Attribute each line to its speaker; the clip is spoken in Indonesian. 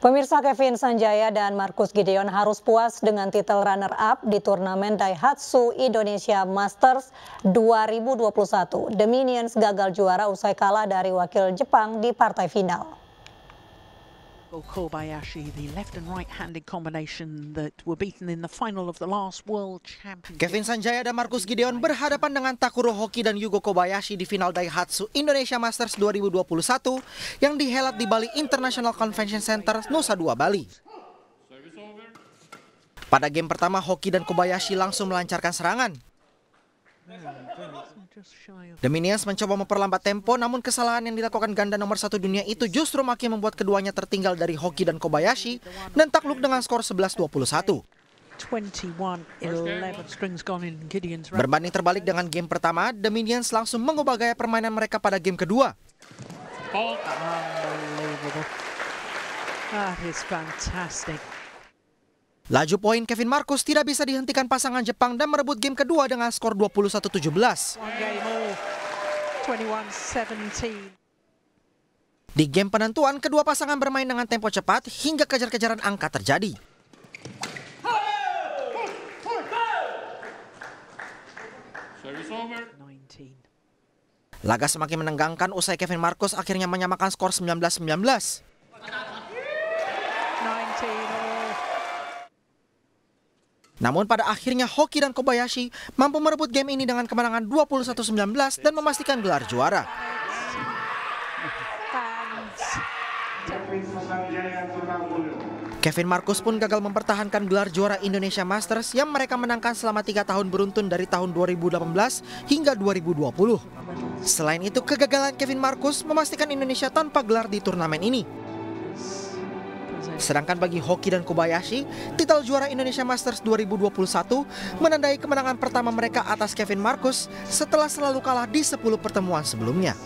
Speaker 1: Pemirsa Kevin Sanjaya dan Markus Gideon harus puas dengan titel runner-up di turnamen Daihatsu Indonesia Masters 2021. The Minions gagal juara usai kalah dari wakil Jepang di partai final. Well, Kobayashi, the left and right-handed combination that were beaten in the final of the last World champion. Kevin Sanjaya dan Marcus Gideon berhadapan dengan Takuro Hoki dan Yugo Kobayashi di final Daihatsu Indonesia Masters 2021 yang dihelat di Bali International Convention Center, Nusa Dua, Bali. Pada game pertama, Hoki dan Kobayashi langsung melancarkan serangan. Hmm, Dominias mencoba memperlambat tempo, namun kesalahan yang dilakukan ganda nomor satu dunia itu justru makin membuat keduanya tertinggal dari Hoki dan Kobayashi dan takluk dengan skor 11-21. Berbanding terbalik dengan game pertama, Minions langsung mengubah gaya permainan mereka pada game kedua. that ah, is fantastic. Laju poin Kevin Marcus tidak bisa dihentikan pasangan Jepang dan merebut game kedua dengan skor 21-17. Di game penentuan, kedua pasangan bermain dengan tempo cepat hingga kejar-kejaran angka terjadi. Laga semakin menenggangkan usai Kevin Marcus akhirnya menyamakan skor 19-19. Namun pada akhirnya Hoki dan Kobayashi mampu merebut game ini dengan kemenangan 21-19 dan memastikan gelar juara. Kevin Marcus pun gagal mempertahankan gelar juara Indonesia Masters yang mereka menangkan selama tiga tahun beruntun dari tahun 2018 hingga 2020. Selain itu, kegagalan Kevin Marcus memastikan Indonesia tanpa gelar di turnamen ini. Sedangkan bagi Hoki dan Kobayashi, titel juara Indonesia Masters 2021 menandai kemenangan pertama mereka atas Kevin Marcus setelah selalu kalah di 10 pertemuan sebelumnya.